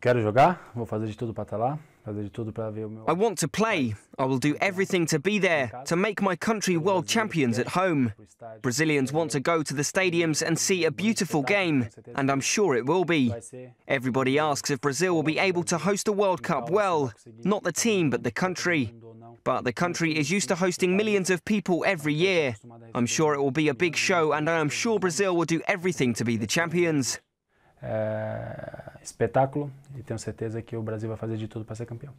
quero jogar, vou fazer de tudo para estar lá. I want to play. I will do everything to be there, to make my country world champions at home. Brazilians want to go to the stadiums and see a beautiful game, and I'm sure it will be. Everybody asks if Brazil will be able to host a World Cup well, not the team, but the country. But the country is used to hosting millions of people every year. I'm sure it will be a big show, and I am sure Brazil will do everything to be the champions. espetáculo E tenho certeza que o Brasil vai fazer de tudo para ser campeão.